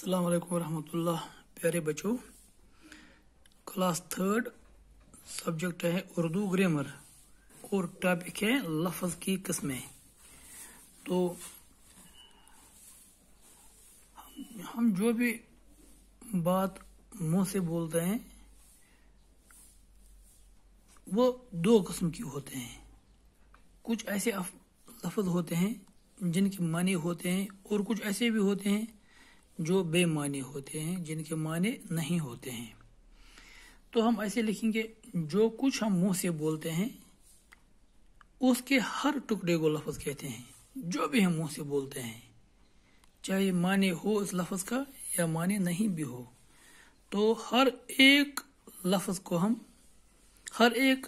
अस्सलाम वालेकुम रहमतुल्लाह प्यारे बच्चों क्लास थर्ड सब्जेक्ट है उर्दू ग्रामर और टॉपिक है लफ्ज़ की किस्में तो हम जो भी बात मुंह से बोलते हैं वो दो किस्म की होते हैं कुछ ऐसे लफ्ज़ होते हैं जिनके मानी होते हैं और कुछ ऐसे भी होते हैं जो बेमानी होते हैं जिनके माने नहीं होते हैं तो हम ऐसे लिखेंगे जो कुछ हम मुंह से बोलते हैं उसके हर टुकड़े को लफज कहते हैं जो भी हम मुंह से बोलते हैं चाहे माने हो उस लफज का या माने नहीं भी हो तो हर एक लफ्ज को हम हर एक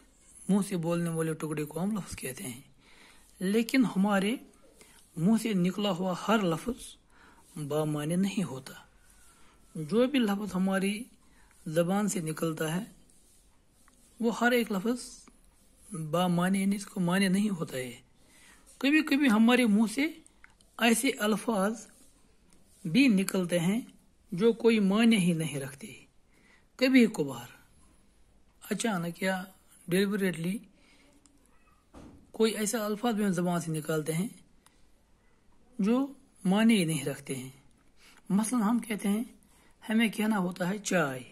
मुंह से बोलने वाले टुकड़े को हम लफ्ज कहते हैं लेकिन हमारे मुंह से निकला हुआ हर लफ्ज़ बामाने नहीं होता जो भी लफ्ज़ हमारी ज़बान से निकलता है वो हर एक लफ्ज़ बामाने यानी इसको माने नहीं होता है कभी कभी हमारे मुंह से ऐसे अल्फाज भी निकलते हैं जो कोई माने ही नहीं रखते कभी कभार अचानक या डिलिबरेटली कोई ऐसा अल्फाज भी हम जबान से निकालते हैं जो माने ही नहीं रखते हैं मसलन हम कहते हैं हमें कहना होता है चाय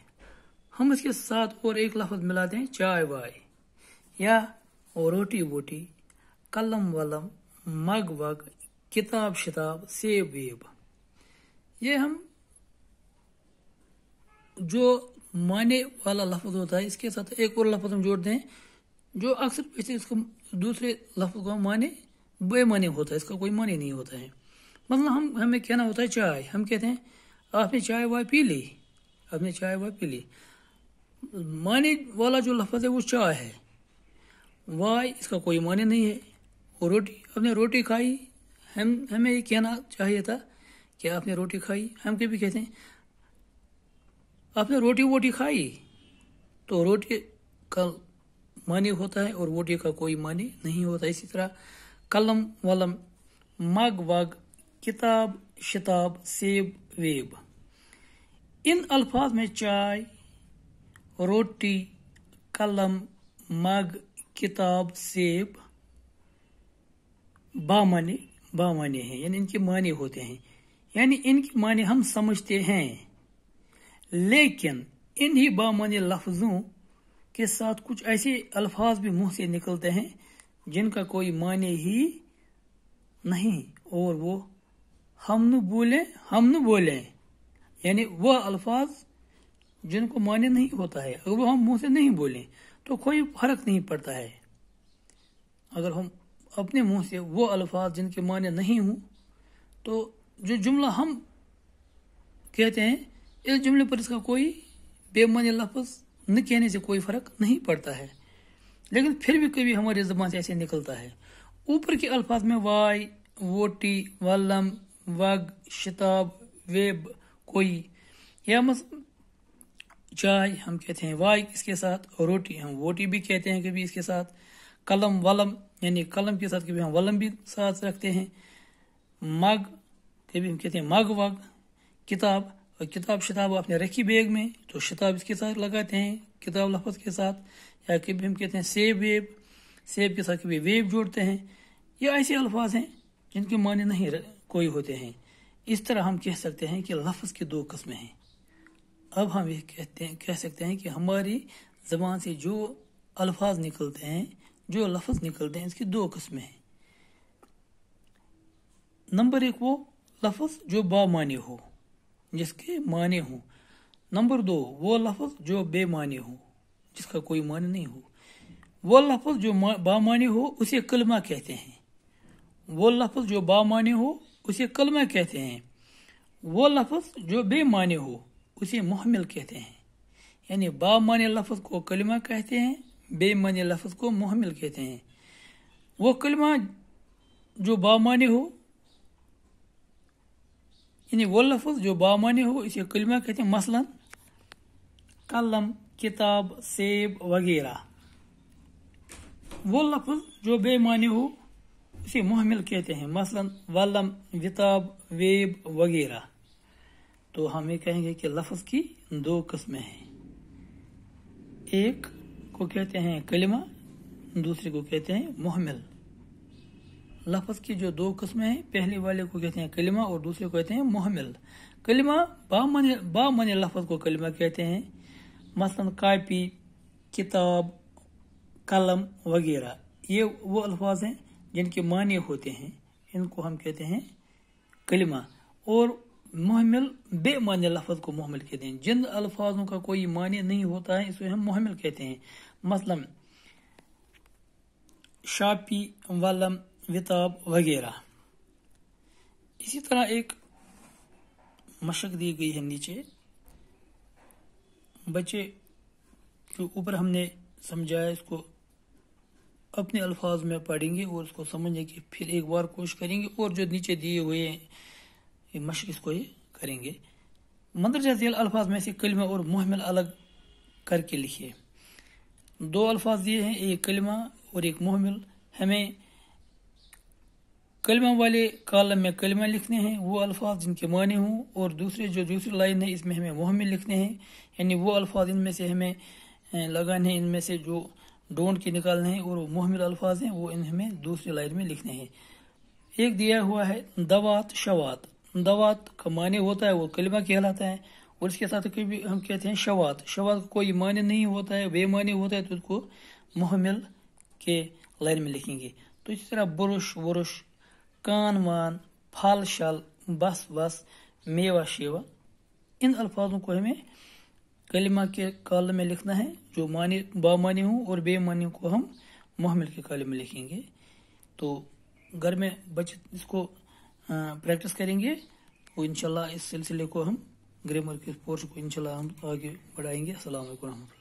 हम इसके साथ और एक लफ्ज मिलाते हैं चाय वाय या रोटी वोटी कलम वलम मग वग किताब शिताब सेब वेब ये हम जो माने वाला लफ्ज होता है इसके साथ एक और लफ्ज हम जोड़ते हैं जो अक्सर इसको दूसरे लफ्ज को माने बेमाने होता है इसका कोई माने नहीं होता है मतलब हम हमें कहना होता है चाय हम कहते हैं आपने चाय वाय पी ली आपने चाय वाय पी ली माने वाला जो लफज है वो चाय है वाय इसका कोई माने नहीं है और रोटी आपने रोटी खाई हम हमें ये कहना चाहिए था कि आपने रोटी खाई हम कभी कहते हैं आपने रोटी वोटी खाई तो रोटी का माने होता है और वोटी का कोई माने नहीं होता इसी तरह कलम वलम मग वग किताब शिताब सेब वेब इन अल्फाज में चाय रोटी कलम मग किताब सेब बामने बामने हैं यानी इनके माने होते हैं यानी इनके माने हम समझते हैं लेकिन इन्हीं बामने लफ्ज़ों के साथ कुछ ऐसे अल्फाज भी मुंह से निकलते हैं जिनका कोई माने ही नहीं और वो हम न बोले हम न बोले यानी वह अल्फाज जिनको मान्य नहीं होता है अगर वो हम मुंह से नहीं बोलें तो कोई फर्क नहीं पड़ता है अगर हम अपने मुंह से वो अल्फाज जिनके मान्य नहीं हूं तो जो जुमला हम कहते हैं इस जुमले पर इसका कोई बेमानी लफ्ज न कहने से कोई फर्क नहीं पड़ता है लेकिन फिर भी कभी हमारी जबान से ऐसे निकलता है ऊपर के अल्फाज में वाई वोटी वालम वग शताब वेब कोई या मस चाय हम कहते हैं वाई इसके साथ रोटी हम वोटी भी कहते हैं कभी इसके साथ कलम वलम यानी कलम के साथ कभी हम वलम भी साथ रखते हैं मग कभी हम कहते हैं मग वग किताब और किताब शताब आपने रखी बैग में तो शताब इसके साथ लगाते हैं किताब लफज के साथ या कभी हम कहते हैं सेब वेब सेब के साथ कभी वेब जोड़ते हैं ये ऐसे अल्फाज हैं जिनके माने नहीं रहे कोई होते हैं इस तरह हम कह सकते हैं कि लफ्ज़ की दो कस्में हैं अब हम ये कहते हैं कह सकते हैं कि हमारी ज़बान से जो अल्फाज निकलते हैं जो लफ्ज़ निकलते हैं इसकी दो कस्में हैं नंबर एक वो लफ्ज़ जो बामानी हो जिसके माने हों नंबर दो वो लफ्ज़ जो बेमानी हो जिसका कोई मान नहीं हो वो लफ्ज़ जो बामानी हो उसे कलमा कहते हैं वो लफ्ज़ जो बामानी हो उसे कलमा कहते हैं वो लफ्ज़ जो बेमाने हो उसे मोहमिल कहते हैं यानी बामाने लफ्ज़ को कलमा कहते हैं बेमाने लफ्ज़ को मोहमिल कहते हैं वो कलमा जो बामाने हो यानी वो लफ्ज़ जो बामाने हो इसे कलमा कहते हैं मसलन कलम किताब सेब वगैरह वो लफ्ज़ जो बेमाने हो इसे मुहमिल कहते हैं मसलन वलम विताब वेब वगैरह तो हम ये कहेंगे कि लफ्ज की दो कस्में हैं एक को कहते हैं कलिमा दूसरे को कहते हैं मुहमिल लफ्ज की जो दो कस्में हैं पहले वाले को कहते हैं कलिमा और दूसरे को कहते हैं मुहमिल कलिमा बाम बामन लफ्ज को कलिमा कहते हैं मसलन कापी किताब कलम वगैरह ये वो अल्फाज हैं जिनके माने होते हैं इनको हम कहते हैं कलिमा और महमिल बेमानी लफज को मोहमिल कहते हैं जिन अल्फाजों का कोई मान्य नहीं होता है इसे हम मोहमिल कहते हैं मसलन शापी वलम विताब वगैरह इसी तरह एक मशक दी गई है नीचे बच्चे के ऊपर हमने समझाया इसको अपने अल्फाज में पढ़ेंगे और उसको समझने की फिर एक बार कोशिश करेंगे और जो नीचे दिए हुए मश इसको ये करेंगे मंदरजा झेल अल्फाज में से कलमा और मुहमल अलग करके लिखिए दो अल्फाज दिए हैं एक कलमा और एक मुहमल हमें कलमा वाले कॉलम में कलमा लिखने हैं वो अल्फाज जिनके माने हों और दूसरे जो दूसरी लाइन है इसमें हमें मुहमल लिखने हैं यानी वो अल्फाज इनमें से हमें लगाने हैं इनमें से जो डोंट के निकालने हैं और मुहमिल अल्फाज हैं वो इनमें दूसरी लाइन में लिखने हैं एक दिया हुआ है दवात शवात दवात का माने होता है वो कलमा कहलाता है और इसके साथ कभी हम कहते हैं शवात शवात का कोई माने नहीं होता है बेमानी होता है तो उसको मुहमिल के लाइन में लिखेंगे तो इसी तरह बुरुश वुरुश कान वान फल शल बस बस मेवा शेवा इन अल्फाजों को हमें कलिमा के काल में लिखना है जो मानी बामानी हो और बेमानी को हम मोहमिल के काल में लिखेंगे तो घर में बच्चे इसको प्रैक्टिस करेंगे और इनशाला इस सिलसिले को हम ग्रामर के पोर्स को इनशाला हम आगे बढ़ाएंगे असल वरहमल